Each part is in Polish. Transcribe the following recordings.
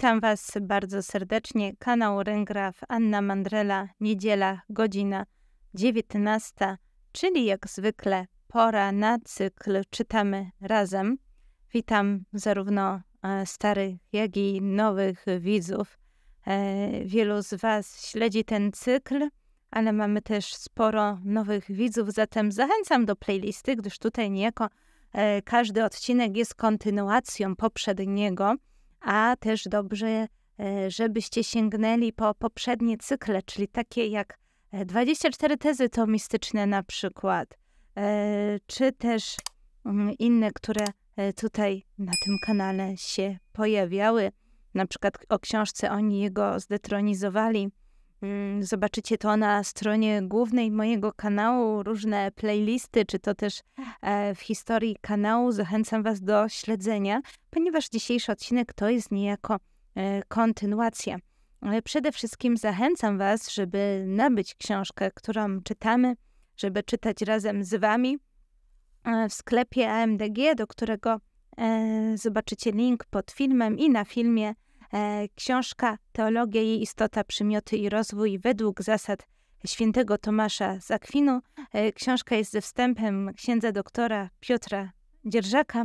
Witam Was bardzo serdecznie. Kanał Ryngraf Anna Mandrela, niedziela, godzina 19, czyli jak zwykle pora na cykl Czytamy Razem. Witam zarówno e, starych, jak i nowych widzów. E, wielu z Was śledzi ten cykl, ale mamy też sporo nowych widzów, zatem zachęcam do playlisty, gdyż tutaj niejako e, każdy odcinek jest kontynuacją poprzedniego a też dobrze, e, żebyście sięgnęli po poprzednie cykle, czyli takie jak 24 e, tezy tomistyczne na przykład, e, czy też mm, inne, które tutaj na tym kanale się pojawiały, na przykład o książce Oni jego zdetronizowali, Mm, zobaczycie to na stronie głównej mojego kanału, różne playlisty, czy to też e, w historii kanału. Zachęcam Was do śledzenia, ponieważ dzisiejszy odcinek to jest niejako e, kontynuacja. Ale przede wszystkim zachęcam Was, żeby nabyć książkę, którą czytamy, żeby czytać razem z Wami e, w sklepie AMDG, do którego zobaczycie link pod filmem i na filmie E, książka Teologia jej istota, przymioty i rozwój według zasad świętego Tomasza z Akwinu. E, książka jest ze wstępem księdza doktora Piotra Dzierżaka.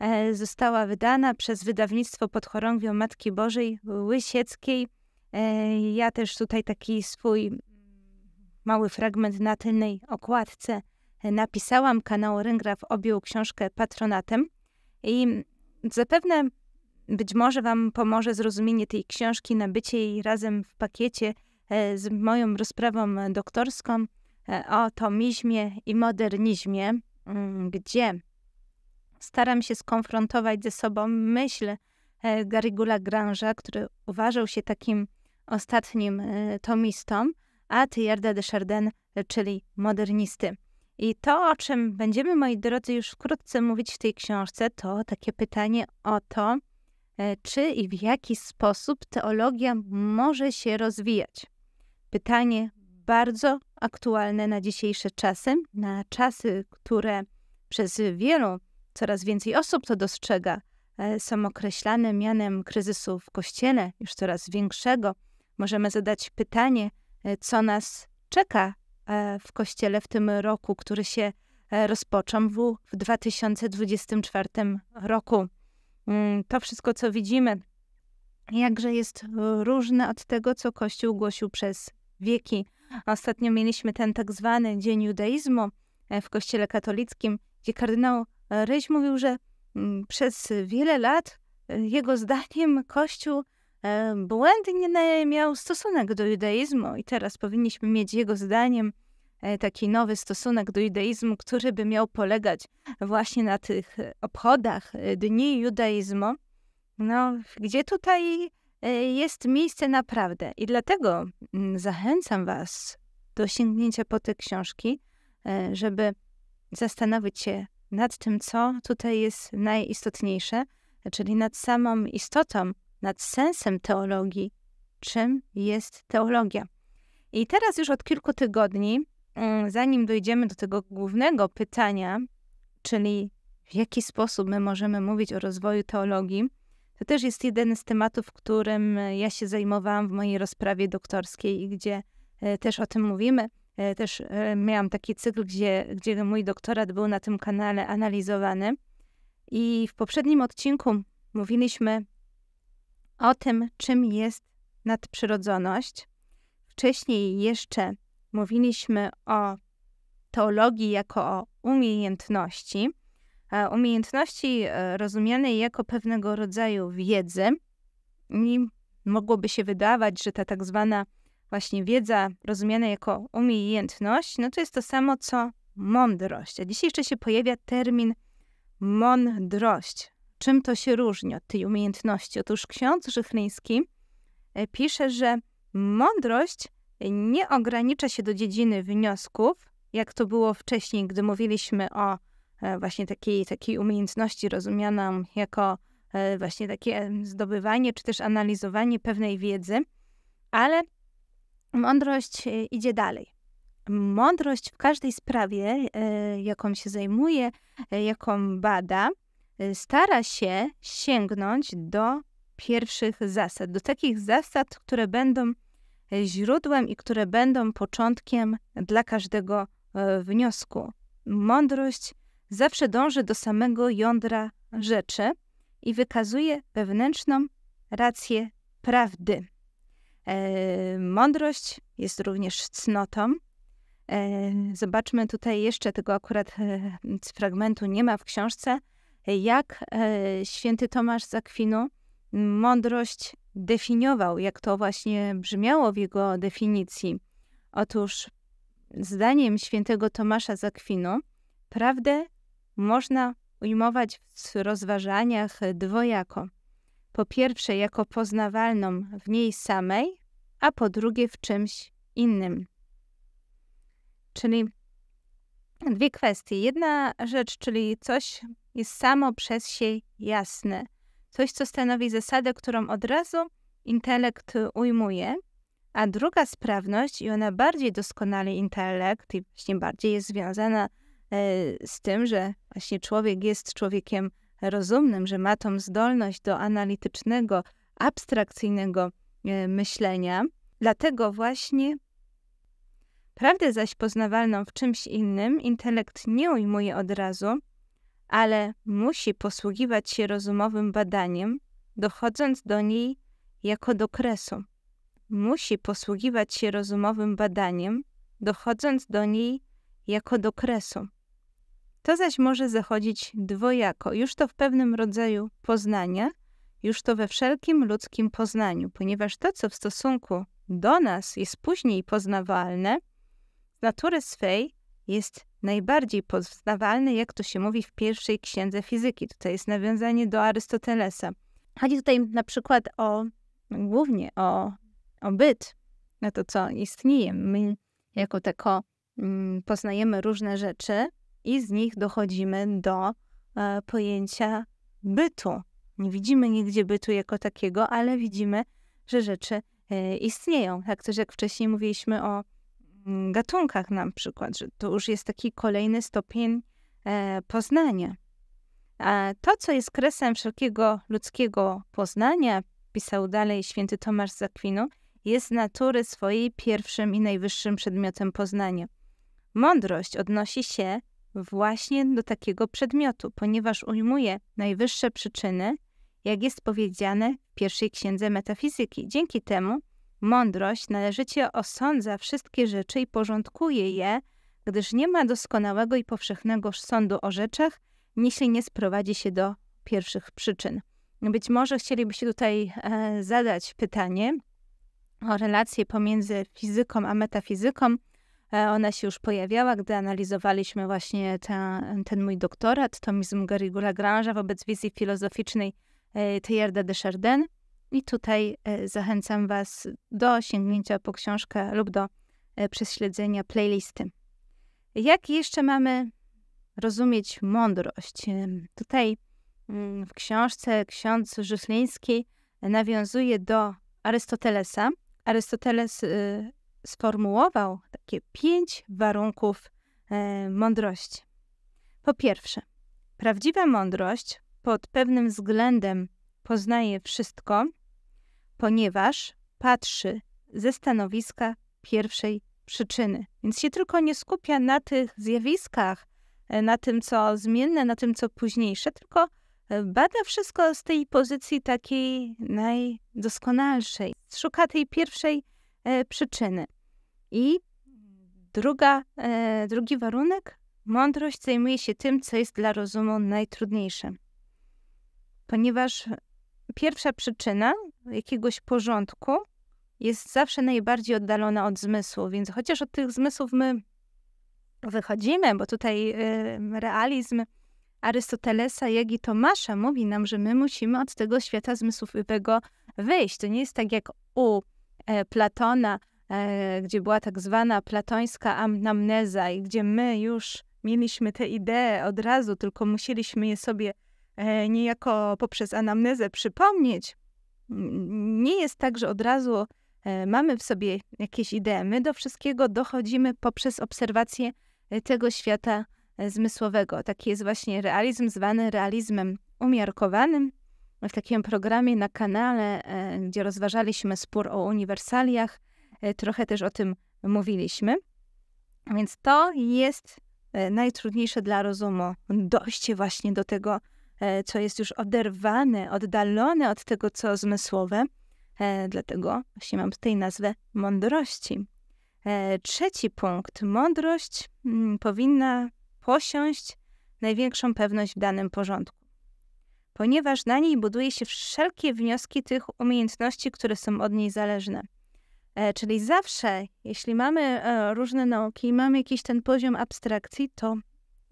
E, została wydana przez wydawnictwo pod chorągwią Matki Bożej Łysieckiej. Ja też tutaj taki swój mały fragment na tylnej okładce napisałam. Kanał Ryngraf objął książkę patronatem. I zapewne być może Wam pomoże zrozumienie tej książki, nabycie jej razem w pakiecie e, z moją rozprawą doktorską e, o tomizmie i modernizmie, mm, gdzie staram się skonfrontować ze sobą myśl e, Garigula Grange'a, który uważał się takim ostatnim tomistą, a Thierry de Chardin, czyli modernisty. I to, o czym będziemy, moi drodzy, już wkrótce mówić w tej książce, to takie pytanie o to, E, czy i w jaki sposób teologia może się rozwijać. Pytanie bardzo aktualne na dzisiejsze czasy, na czasy, które przez wielu, coraz więcej osób to dostrzega, e, są określane mianem kryzysu w kościele, już coraz większego. Możemy zadać pytanie, e, co nas czeka w kościele w tym roku, który się rozpoczął w 2024 roku. Mm, to wszystko, co widzimy, jakże jest e, różne od tego, co Kościół głosił przez wieki. Ostatnio mieliśmy ten tak zwany Dzień Judaizmu e, w Kościele Katolickim, gdzie kardynał e, Ryś mówił, że mm, przez wiele lat jego zdaniem Kościół błędnie miał stosunek do judaizmu i teraz powinniśmy mieć jego zdaniem E, taki nowy stosunek do judaizmu, który by miał polegać właśnie na tych e, obchodach e, dni judaizmu. No, gdzie tutaj jest miejsce naprawdę? I dlatego mm, zachęcam Was do sięgnięcia po te książki, żeby zastanowić się nad tym, co tutaj jest najistotniejsze, czyli nad samą istotą, nad sensem teologii, czym jest teologia. I teraz już od kilku tygodni Mm, zanim dojdziemy do tego głównego pytania, czyli w jaki sposób my możemy mówić o rozwoju teologii, to też jest jeden z tematów, którym e, ja się zajmowałam w mojej rozprawie doktorskiej i gdzie e, też o tym mówimy. E, też miałam taki cykl, gdzie, gdzie mój doktorat był na tym kanale analizowany. I w poprzednim odcinku mówiliśmy o tym, czym jest nadprzyrodzoność. Wcześniej jeszcze mówiliśmy o teologii jako o umiejętności, e, umiejętności e, rozumianej jako pewnego rodzaju wiedzy. I mogłoby się wydawać, że ta tak zwana właśnie wiedza rozumiana jako umiejętność, no to jest to samo co mądrość. A dzisiaj jeszcze się pojawia termin mądrość. Czym to się różni od tej umiejętności? Otóż ksiądz Żychryński e, pisze, że mądrość nie ogranicza się do dziedziny wniosków, jak to było wcześniej, gdy mówiliśmy o e, właśnie takiej, takiej umiejętności rozumianą jako e, właśnie takie zdobywanie czy też analizowanie pewnej wiedzy, ale mądrość e, idzie dalej. Mądrość w każdej sprawie, jaką się zajmuje, jaką bada, stara się sięgnąć do pierwszych zasad, do takich zasad, które będą źródłem i które będą początkiem dla każdego e, wniosku. Mądrość zawsze dąży do samego jądra rzeczy i wykazuje wewnętrzną rację prawdy. E, mądrość jest również cnotą. E, zobaczmy tutaj jeszcze, tego akurat fragmentu nie ma w książce, jak święty Tomasz z Akwinu mądrość definiował, jak to właśnie brzmiało w jego definicji. Otóż, zdaniem świętego Tomasza Zakwinu, prawdę można ujmować w rozważaniach dwojako. Po pierwsze, jako poznawalną w niej samej, a po drugie, w czymś innym. Czyli dwie kwestie. Jedna rzecz, czyli coś jest samo przez się jasne – coś, co stanowi zasadę, którą od razu intelekt ujmuje, a druga sprawność, i ona bardziej doskonali intelekt, i właśnie bardziej jest związana e, z tym, że właśnie człowiek jest człowiekiem rozumnym, że ma tą zdolność do analitycznego, abstrakcyjnego e, myślenia. Dlatego właśnie prawdę zaś poznawalną w czymś innym intelekt nie ujmuje od razu, ale musi posługiwać się rozumowym badaniem, dochodząc do niej jako do kresu. Musi posługiwać się rozumowym badaniem, dochodząc do niej jako do kresu. To zaś może zachodzić dwojako, już to w pewnym rodzaju poznania, już to we wszelkim ludzkim poznaniu, ponieważ to, co w stosunku do nas jest później poznawalne, z natury swej jest najbardziej poznawalny, jak to się mówi, w pierwszej księdze fizyki. Tutaj jest nawiązanie do Arystotelesa. Chodzi tutaj na przykład o, głównie o, o byt, na to, co istnieje. My jako tako mm, poznajemy różne rzeczy i z nich dochodzimy do e, pojęcia bytu. Nie widzimy nigdzie bytu jako takiego, ale widzimy, że rzeczy e, istnieją. Tak też jak wcześniej mówiliśmy o Mm, gatunkach na przykład, że to już jest taki kolejny stopień e, poznania. A to, co jest kresem wszelkiego ludzkiego poznania, pisał dalej święty Tomasz Zakwinu, jest natury swojej pierwszym i najwyższym przedmiotem poznania. Mądrość odnosi się właśnie do takiego przedmiotu, ponieważ ujmuje najwyższe przyczyny, jak jest powiedziane w pierwszej księdze metafizyki. Dzięki temu Mądrość należycie osądza wszystkie rzeczy i porządkuje je, gdyż nie ma doskonałego i powszechnego sądu o rzeczach, jeśli nie sprowadzi się do pierwszych przyczyn. Być może chcielibyście tutaj e, zadać pytanie o relację pomiędzy fizyką a metafizyką. E, ona się już pojawiała, gdy analizowaliśmy właśnie ten, ten mój doktorat, tomizm Garrigula Grange wobec wizji filozoficznej e, Thierda de Chardin. I tutaj e, zachęcam Was do sięgnięcia po książkę lub do e, prześledzenia playlisty. Jak jeszcze mamy rozumieć mądrość? E, tutaj mm, w książce ksiądz Żysliński nawiązuje do Arystotelesa. Arystoteles sformułował takie pięć warunków mądrości. Po pierwsze, prawdziwa mądrość pod pewnym względem poznaje wszystko, ponieważ patrzy ze stanowiska pierwszej przyczyny. Więc się tylko nie skupia na tych zjawiskach, e, na tym, co zmienne, na tym, co późniejsze, tylko e, bada wszystko z tej pozycji takiej najdoskonalszej. Szuka tej pierwszej e, przyczyny. I druga, e, drugi warunek, mądrość zajmuje się tym, co jest dla rozumu najtrudniejsze. Ponieważ pierwsza przyczyna jakiegoś porządku jest zawsze najbardziej oddalona od zmysłu, więc chociaż od tych zmysłów my wychodzimy, bo tutaj realizm Arystotelesa, jak i Tomasza mówi nam, że my musimy od tego świata zmysłowego wyjść. To nie jest tak jak u e, Platona, e, gdzie była tak zwana platońska amnamneza i gdzie my już mieliśmy te idee od razu, tylko musieliśmy je sobie E, niejako poprzez anamnezę przypomnieć. Nie jest tak, że od razu e, mamy w sobie jakieś idee. My do wszystkiego dochodzimy poprzez obserwację e, tego świata zmysłowego. Taki jest właśnie realizm zwany realizmem umiarkowanym. W takim programie na kanale, gdzie rozważaliśmy spór o uniwersaliach, trochę też o tym mówiliśmy. Więc to jest najtrudniejsze dla rozumu, dojście właśnie do tego E, co jest już oderwane, oddalone od tego, co zmysłowe. E, dlatego właśnie mam tutaj nazwę mądrości. E, trzeci punkt. Mądrość mm, powinna posiąść największą pewność w danym porządku, ponieważ na niej buduje się wszelkie wnioski tych umiejętności, które są od niej zależne. Czyli zawsze, jeśli mamy różne nauki, i mamy jakiś ten poziom abstrakcji, to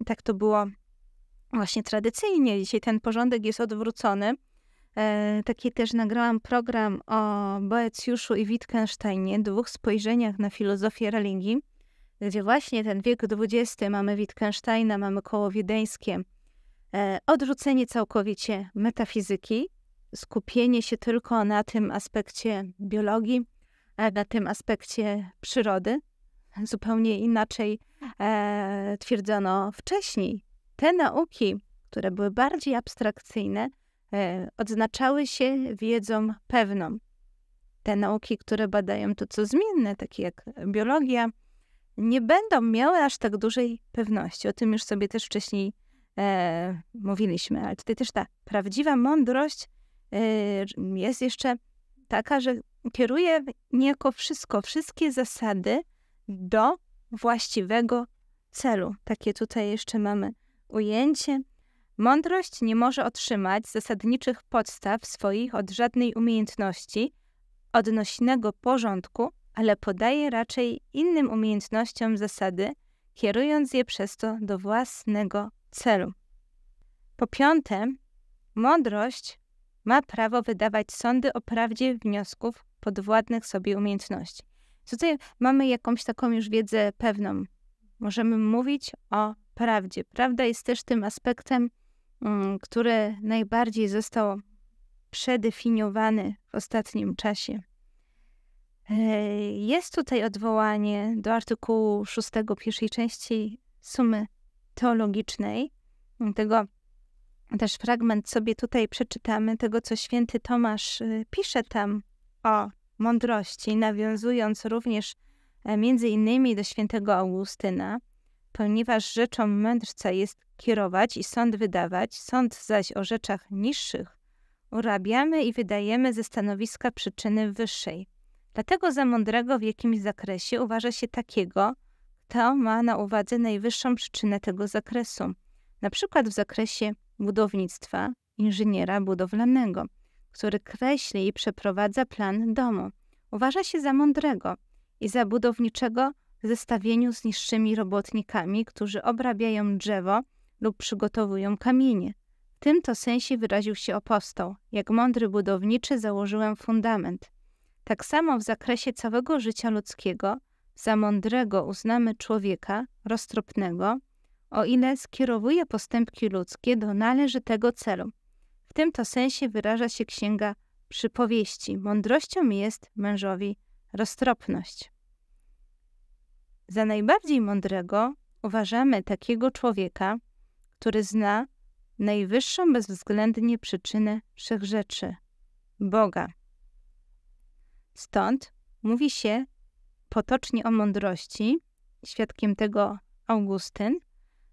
tak to było właśnie tradycyjnie. Dzisiaj ten porządek jest odwrócony. E, taki też nagrałam program o Boecjuszu i Wittgensteinie, dwóch spojrzeniach na filozofię religii, gdzie właśnie ten wiek XX mamy Wittgensteina, mamy koło wiedeńskie, odwrócenie odrzucenie całkowicie metafizyki, skupienie się tylko na tym aspekcie biologii, na tym aspekcie przyrody. Zupełnie inaczej e, twierdzono wcześniej, te nauki, które były bardziej abstrakcyjne, e, odznaczały się wiedzą pewną. Te nauki, które badają to, co zmienne, takie jak biologia, nie będą miały aż tak dużej pewności. O tym już sobie też wcześniej e, mówiliśmy, ale tutaj też ta prawdziwa mądrość e, jest jeszcze taka, że kieruje niejako wszystko, wszystkie zasady do właściwego celu. Takie tutaj jeszcze mamy ujęcie. Mądrość nie może otrzymać zasadniczych podstaw swoich od żadnej umiejętności, odnośnego porządku, ale podaje raczej innym umiejętnościom zasady, kierując je przez to do własnego celu. Po piąte, mądrość ma prawo wydawać sądy o prawdzie wniosków podwładnych sobie umiejętności. Tutaj mamy jakąś taką już wiedzę pewną. Możemy mówić o prawdzie. Prawda jest też tym aspektem, mm, który najbardziej został przedefiniowany w ostatnim czasie. Jest tutaj odwołanie do artykułu 6 pierwszej części Sumy Teologicznej. Tego też fragment sobie tutaj przeczytamy, tego co święty Tomasz y, pisze tam o mądrości, nawiązując również e, między innymi do świętego Augustyna ponieważ rzeczą mędrca jest kierować i sąd wydawać, sąd zaś o rzeczach niższych urabiamy i wydajemy ze stanowiska przyczyny wyższej. Dlatego za mądrego w jakimś zakresie uważa się takiego, kto ma na uwadze najwyższą przyczynę tego zakresu, na przykład w zakresie budownictwa inżyniera budowlanego, który kreśli i przeprowadza plan domu. Uważa się za mądrego i za budowniczego zestawieniu z niższymi robotnikami, którzy obrabiają drzewo lub przygotowują kamienie. W tym to sensie wyraził się apostoł. Jak mądry budowniczy założyłem fundament. Tak samo w zakresie całego życia ludzkiego za mądrego uznamy człowieka roztropnego, o ile skierowuje postępki ludzkie do należytego celu. W tym to sensie wyraża się księga przypowieści. Mądrością jest mężowi roztropność. Za najbardziej mądrego uważamy takiego człowieka, który zna najwyższą bezwzględnie przyczynę wszechrzeczy Boga. Stąd mówi się potocznie o mądrości, świadkiem tego Augustyn,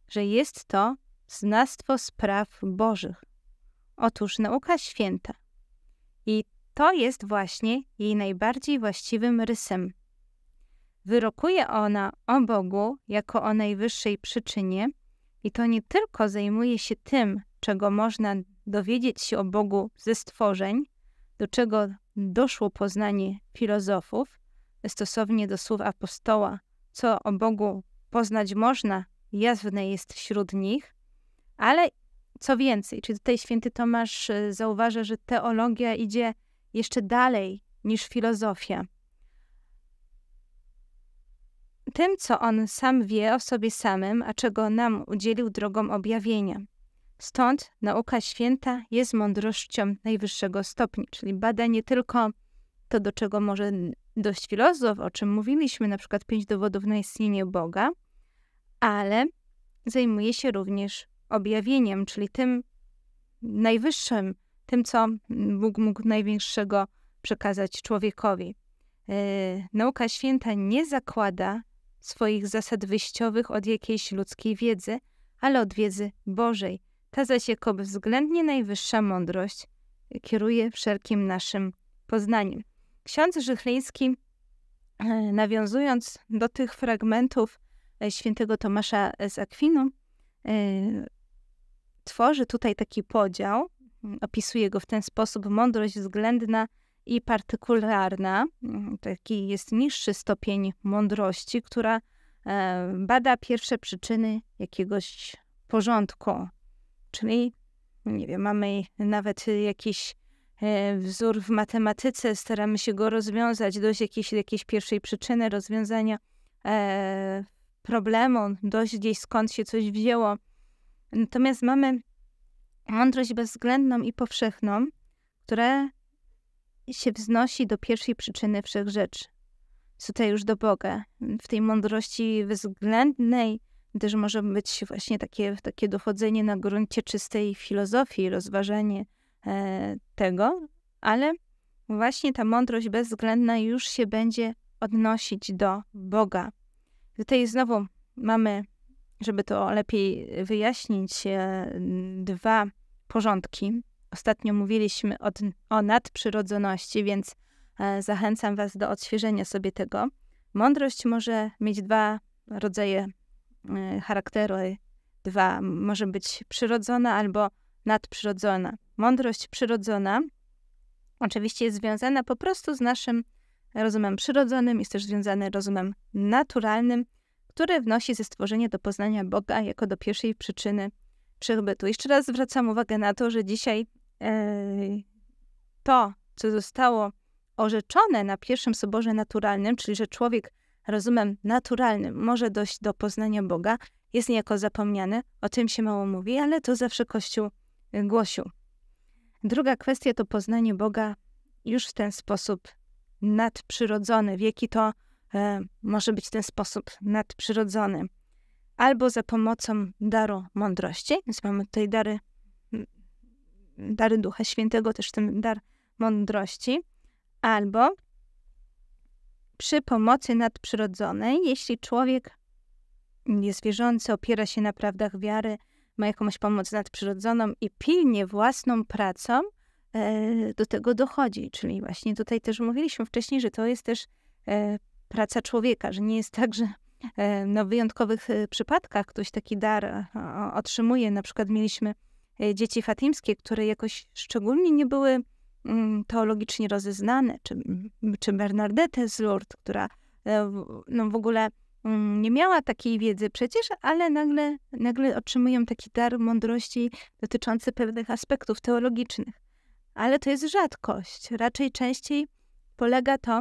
że jest to znawstwo spraw Bożych. Otóż nauka święta. I to jest właśnie jej najbardziej właściwym rysem Wyrokuje ona o Bogu jako o najwyższej przyczynie i to nie tylko zajmuje się tym, czego można dowiedzieć się o Bogu ze stworzeń, do czego doszło poznanie filozofów stosownie do słów apostoła, co o Bogu poznać można, jasne jest wśród nich, ale co więcej, czy tutaj święty Tomasz e, zauważa, że teologia idzie jeszcze dalej niż filozofia tym, co On sam wie o sobie samym, a czego nam udzielił drogą objawienia. Stąd nauka święta jest mądrością najwyższego stopnia, czyli bada nie tylko to, do czego może dość filozof, o czym mówiliśmy, na przykład pięć dowodów na istnienie Boga, ale zajmuje się również objawieniem, czyli tym najwyższym, tym, co Bóg mógł największego przekazać człowiekowi. Yy, nauka święta nie zakłada swoich zasad wyjściowych od jakiejś ludzkiej wiedzy, ale od wiedzy Bożej. Ta zaś jako bezwzględnie najwyższa mądrość kieruje wszelkim naszym poznaniem. Ksiądz Żychliński, e, nawiązując do tych fragmentów e, świętego Tomasza z Akwinu, e, tworzy tutaj taki podział, opisuje go w ten sposób: mądrość względna – i partykularna, mm, taki jest niższy stopień mądrości, która e, bada pierwsze przyczyny jakiegoś porządku. Czyli, nie wiem, mamy nawet jakiś e, wzór w matematyce, staramy się go rozwiązać, dojść jakiejś, jakiejś pierwszej przyczyny rozwiązania e, problemu, dojść gdzieś skąd się coś wzięło. Natomiast mamy mądrość bezwzględną i powszechną, które się wznosi do pierwszej przyczyny rzeczy. Tutaj już do Boga, w tej mądrości względnej, też może być właśnie takie, takie dochodzenie na gruncie czystej filozofii, rozważanie e, tego, ale właśnie ta mądrość bezwzględna już się będzie odnosić do Boga. Tutaj znowu mamy, żeby to lepiej wyjaśnić, e, dwa porządki Ostatnio mówiliśmy o, o nadprzyrodzoności, więc e, zachęcam Was do odświeżenia sobie tego. Mądrość może mieć dwa rodzaje e, charakteru, dwa, może być przyrodzona albo nadprzyrodzona. Mądrość przyrodzona oczywiście jest związana po prostu z naszym rozumem przyrodzonym, jest też związany rozumem naturalnym, który wnosi ze stworzenia do poznania Boga jako do pierwszej przyczyny przybytu. Jeszcze raz zwracam uwagę na to, że dzisiaj to, co zostało orzeczone na pierwszym soborze naturalnym, czyli że człowiek rozumem naturalnym może dojść do poznania Boga, jest niejako zapomniane, o tym się mało mówi, ale to zawsze Kościół y, głosił. Druga kwestia to poznanie Boga już w ten sposób nadprzyrodzony. W jaki to e, może być ten sposób nadprzyrodzony. Albo za pomocą daru mądrości, więc mamy tutaj dary dary Ducha Świętego, też w tym dar mądrości, albo przy pomocy nadprzyrodzonej, jeśli człowiek jest wierzący, opiera się na prawdach wiary, ma jakąś pomoc nadprzyrodzoną i pilnie własną pracą e, do tego dochodzi. Czyli właśnie tutaj też mówiliśmy wcześniej, że to jest też e, praca człowieka, że nie jest tak, że e, na no, w wyjątkowych przypadkach ktoś taki dar otrzymuje. Na przykład mieliśmy Y, dzieci fatimskie, które jakoś szczególnie nie były mm, teologicznie rozeznane, czy, czy z Lourdes, która e, no, w ogóle mm, nie miała takiej wiedzy przecież, ale nagle, nagle otrzymują taki dar mądrości dotyczący pewnych aspektów teologicznych. Ale to jest rzadkość. Raczej częściej polega to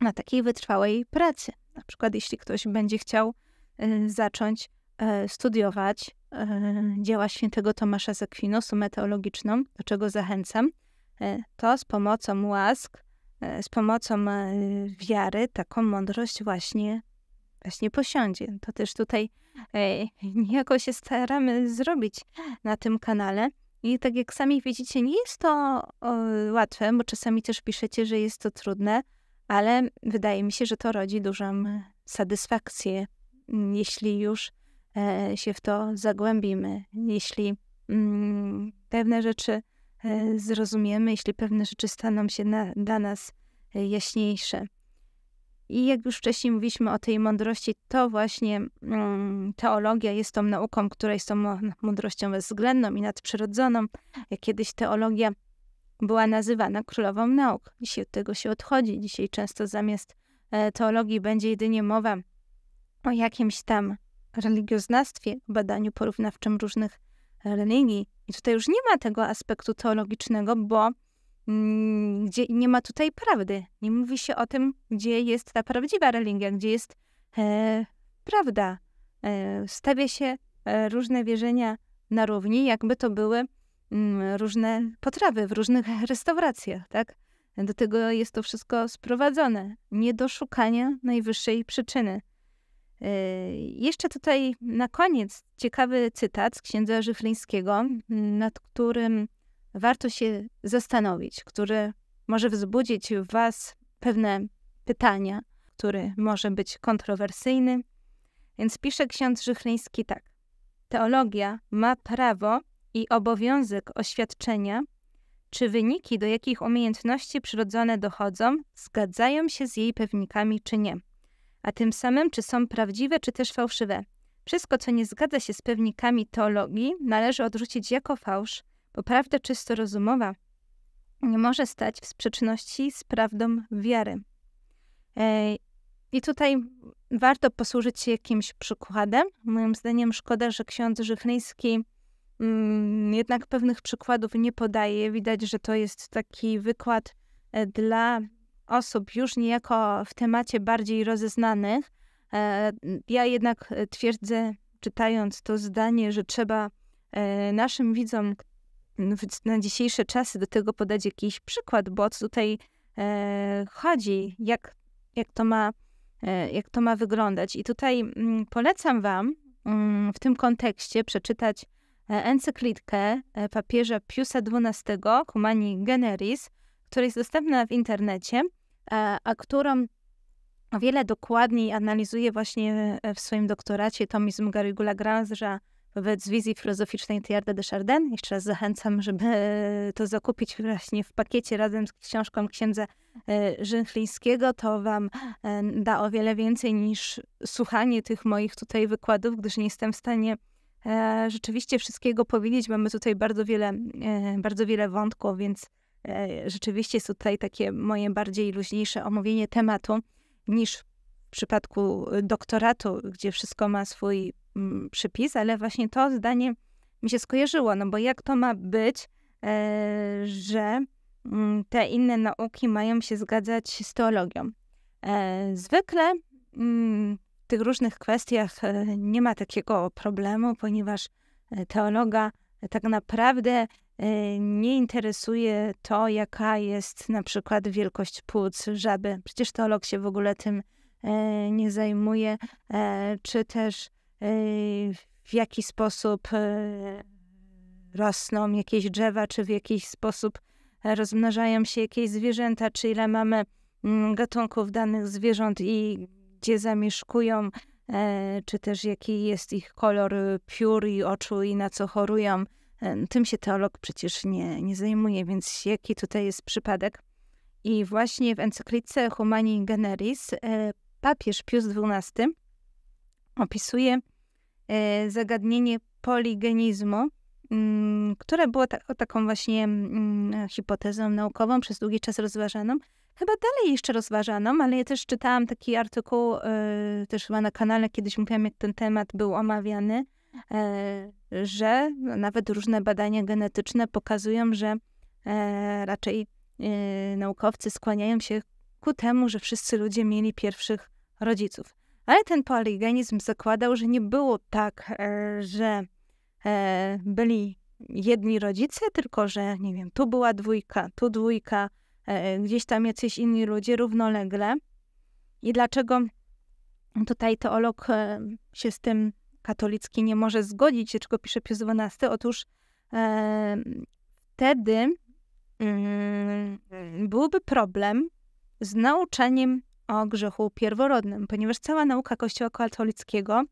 na takiej wytrwałej pracy. Na przykład, jeśli ktoś będzie chciał y, zacząć e, studiować E, dzieła świętego Tomasza z Akwinosu meteologiczną, do czego zachęcam, e, to z pomocą łask, e, z pomocą wiary taką mądrość właśnie, właśnie posiądzie. To też tutaj niejako się staramy zrobić na tym kanale. I tak jak sami widzicie, nie jest to łatwe, bo czasami też piszecie, że jest to trudne, ale wydaje mi się, że to rodzi dużą satysfakcję, mm, jeśli już E, się w to zagłębimy, jeśli mm, pewne rzeczy e, zrozumiemy, jeśli pewne rzeczy staną się na, dla nas e, jaśniejsze. I jak już wcześniej mówiliśmy o tej mądrości, to właśnie mm, teologia jest tą nauką, która jest tą mądrością bezwzględną i nadprzyrodzoną. Kiedyś teologia była nazywana królową nauk. Dzisiaj od tego się odchodzi. Dzisiaj często zamiast teologii będzie jedynie mowa o jakimś tam religioznawstwie, badaniu porównawczym różnych religii. I tutaj już nie ma tego aspektu teologicznego, bo mm, gdzie nie ma tutaj prawdy. Nie mówi się o tym, gdzie jest ta prawdziwa religia, gdzie jest e, prawda. E, stawia się e, różne wierzenia na równi, jakby to były mm, różne potrawy w różnych restauracjach, tak? Do tego jest to wszystko sprowadzone. Nie do szukania najwyższej przyczyny. Yy, jeszcze tutaj na koniec ciekawy cytat z księdza Żyflińskiego, mm, nad którym warto się zastanowić, który może wzbudzić w Was pewne pytania, który może być kontrowersyjny. Więc pisze ksiądz Żychliński tak. Teologia ma prawo i obowiązek oświadczenia, czy wyniki, do jakich umiejętności przyrodzone dochodzą, zgadzają się z jej pewnikami, czy nie a tym samym czy są prawdziwe, czy też fałszywe. Wszystko, co nie zgadza się z pewnikami teologii, należy odrzucić jako fałsz, bo prawda czysto rozumowa nie może stać w sprzeczności z prawdą wiary. I tutaj warto posłużyć się jakimś przykładem. Moim zdaniem szkoda, że ksiądz Żychliński mm, jednak pewnych przykładów nie podaje. Widać, że to jest taki wykład e, dla osób już niejako w temacie bardziej rozeznanych. E, ja jednak e, twierdzę, czytając to zdanie, że trzeba e, naszym widzom na dzisiejsze czasy do tego podać jakiś przykład, bo tutaj chodzi, jak, jak, to ma, jak to ma wyglądać. I tutaj mm, polecam Wam mm, w tym kontekście przeczytać encyklitkę papieża Piusa XII Humani Generis, która jest dostępna w internecie. E, a którą o wiele dokładniej analizuje właśnie e, w swoim doktoracie Tomizm Garigula Lagrange'a wobec wizji filozoficznej Thierry de Chardin. Jeszcze raz zachęcam, żeby e, to zakupić właśnie w pakiecie razem z książką księdza Żynchlińskiego. To wam da o wiele więcej niż słuchanie tych moich tutaj wykładów, gdyż nie jestem w stanie rzeczywiście wszystkiego powiedzieć. Mamy tutaj bardzo wiele, bardzo wiele wątków, więc E, rzeczywiście jest tutaj takie moje bardziej luźniejsze omówienie tematu niż w przypadku y, doktoratu, gdzie wszystko ma swój mm, przypis, ale właśnie to zdanie mi się skojarzyło, no bo jak to ma być, e, że mm, te inne nauki mają się zgadzać z teologią. E, zwykle mm, w tych różnych kwestiach nie ma takiego problemu, ponieważ teologa tak naprawdę Y, nie interesuje to, jaka jest na przykład wielkość płuc żaby. Przecież teolog się w ogóle tym y, nie zajmuje, y, czy też w jaki sposób rosną jakieś drzewa, czy w jakiś sposób rozmnażają się jakieś zwierzęta, czy ile mamy mm, gatunków danych zwierząt i gdzie zamieszkują, czy też jaki jest ich kolor piór i oczu i na co chorują tym się teolog przecież nie, nie zajmuje, więc jaki tutaj jest przypadek? I właśnie w encyklice Humani Generis e, papież Pius XII opisuje e, zagadnienie poligenizmu, mm, które było ta, taką właśnie mm, hipotezą naukową przez długi czas rozważaną. Chyba dalej jeszcze rozważaną, ale ja też czytałam taki artykuł, e, też chyba na kanale kiedyś mówiłam, jak ten temat był omawiany że nawet różne badania genetyczne pokazują, że e, raczej e, naukowcy skłaniają się ku temu, że wszyscy ludzie mieli pierwszych rodziców. Ale ten poligenizm zakładał, że nie było tak, e, że byli jedni rodzice, tylko że, nie wiem, tu była dwójka, tu dwójka, gdzieś tam jacyś inni ludzie równolegle. I dlaczego tutaj teolog się z tym katolicki nie może zgodzić się, czego pisze Pius XII. Otóż e, wtedy mm, byłby problem z nauczaniem o grzechu pierworodnym, ponieważ cała nauka Kościoła katolickiego,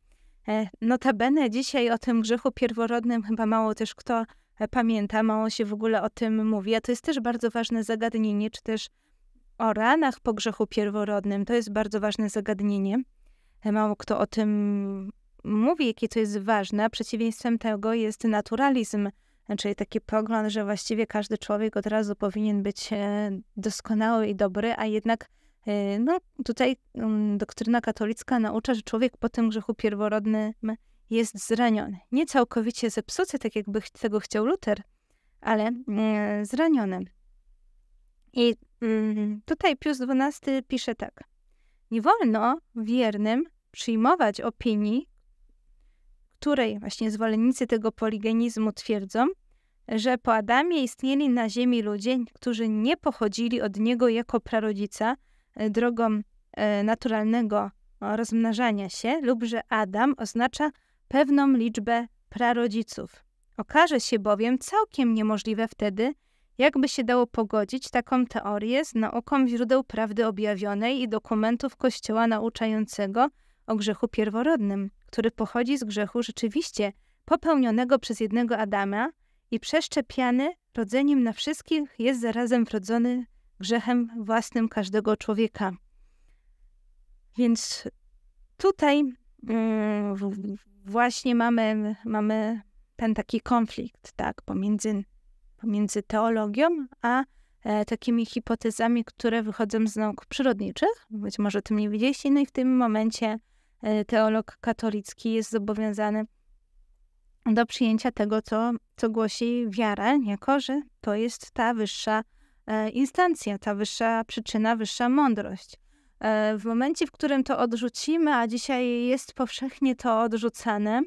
e, notabene dzisiaj o tym grzechu pierworodnym chyba mało też kto e, pamięta, mało się w ogóle o tym mówi, a to jest też bardzo ważne zagadnienie, czy też o ranach po grzechu pierworodnym. To jest bardzo ważne zagadnienie. E, mało kto o tym mówi, jakie to jest ważne. Przeciwieństwem tego jest naturalizm, czyli znaczy taki pogląd, że właściwie każdy człowiek od razu powinien być e, doskonały i dobry, a jednak e, no, tutaj mm, doktryna katolicka naucza, że człowiek po tym grzechu pierworodnym jest zraniony. Nie całkowicie zepsuty, tak jakby tego chciał Luter, ale e, zraniony. I mm, tutaj Pius XII pisze tak. Nie wolno wiernym przyjmować opinii, której właśnie zwolennicy tego poligenizmu twierdzą, że po Adamie istnieli na ziemi ludzie, którzy nie pochodzili od niego jako prarodzica e, drogą e, naturalnego rozmnażania się, lub że Adam oznacza pewną liczbę prarodziców. Okaże się bowiem całkiem niemożliwe wtedy, jakby się dało pogodzić taką teorię z nauką źródeł prawdy objawionej i dokumentów Kościoła nauczającego o grzechu pierworodnym który pochodzi z grzechu rzeczywiście popełnionego przez jednego Adama i przeszczepiany rodzeniem na wszystkich, jest zarazem wrodzony grzechem własnym każdego człowieka. Więc tutaj yy, właśnie mamy, mamy ten taki konflikt tak, pomiędzy, pomiędzy teologią a e, takimi hipotezami, które wychodzą z nauk przyrodniczych. Być może o tym nie widzieliście, no i w tym momencie E, teolog katolicki jest zobowiązany do przyjęcia tego, co, co głosi wiara, jako że to jest ta wyższa e, instancja, ta wyższa przyczyna, wyższa mądrość. E, w momencie, w którym to odrzucimy, a dzisiaj jest powszechnie to odrzucane,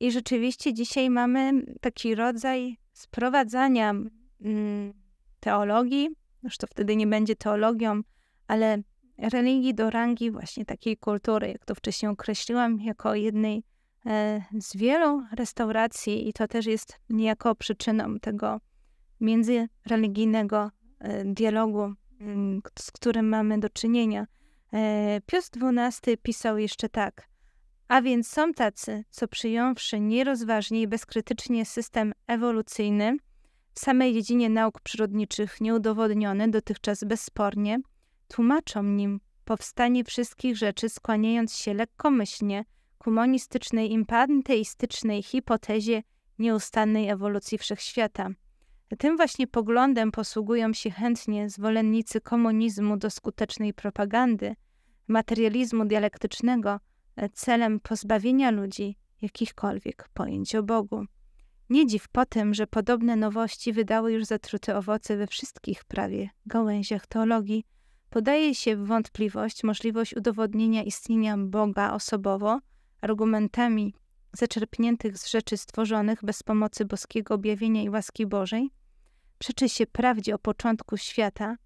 i rzeczywiście dzisiaj mamy taki rodzaj sprowadzania mm, teologii, już to wtedy nie będzie teologią, ale religii do rangi właśnie takiej kultury, jak to wcześniej określiłam, jako jednej e, z wielu restauracji, i to też jest niejako przyczyną tego międzyreligijnego e, dialogu, mm, z którym mamy do czynienia. E, Pius XII pisał jeszcze tak. A więc są tacy, co przyjąwszy nierozważnie i bezkrytycznie system ewolucyjny, w samej dziedzinie nauk przyrodniczych nieudowodniony dotychczas bezspornie, tłumaczą nim powstanie wszystkich rzeczy, skłaniając się lekkomyślnie ku monistycznej i panteistycznej hipotezie nieustannej ewolucji wszechświata. Tym właśnie poglądem posługują się chętnie zwolennicy komunizmu do skutecznej propagandy, materializmu dialektycznego, e, celem pozbawienia ludzi jakichkolwiek pojęć o Bogu. Nie dziw po tym, że podobne nowości wydały już zatrute owoce we wszystkich prawie gałęziach teologii, Podaje się w wątpliwość możliwość udowodnienia istnienia Boga osobowo argumentami zaczerpniętych z rzeczy stworzonych bez pomocy boskiego objawienia i łaski Bożej. Przeczy się prawdzie o początku świata.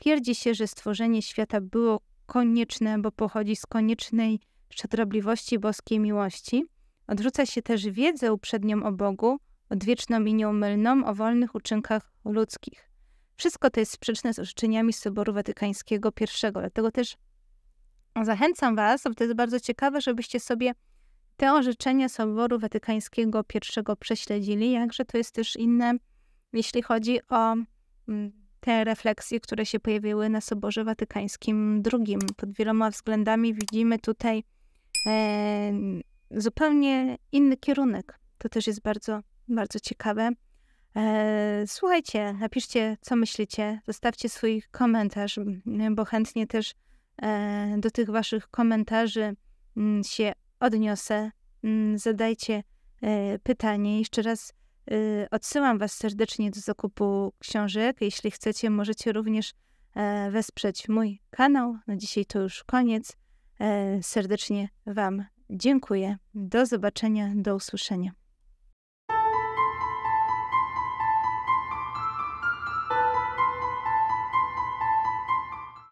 Twierdzi się, że stworzenie świata było konieczne, bo pochodzi z koniecznej szczodrobliwości boskiej miłości. Odrzuca się też wiedzę uprzednią o Bogu, odwieczną i nieumylną o wolnych uczynkach ludzkich. Wszystko to jest sprzeczne z orzeczeniami Soboru Watykańskiego I. Dlatego też zachęcam Was, bo to jest bardzo ciekawe, żebyście sobie te orzeczenia Soboru Watykańskiego I prześledzili, jakże to jest też inne, jeśli chodzi o mm, te refleksje, które się pojawiły na Soborze Watykańskim II. Pod wieloma względami widzimy tutaj e, zupełnie inny kierunek. To też jest bardzo, bardzo ciekawe. E, słuchajcie, napiszcie, co myślicie, zostawcie swój komentarz, mm, bo chętnie też e, do tych Waszych komentarzy mm, się odniosę. Mm, zadajcie e, pytanie. Jeszcze raz y, odsyłam Was serdecznie do zakupu książek. Jeśli chcecie, możecie również wesprzeć mój kanał. Na dzisiaj to już koniec. Serdecznie Wam dziękuję. Do zobaczenia, do usłyszenia.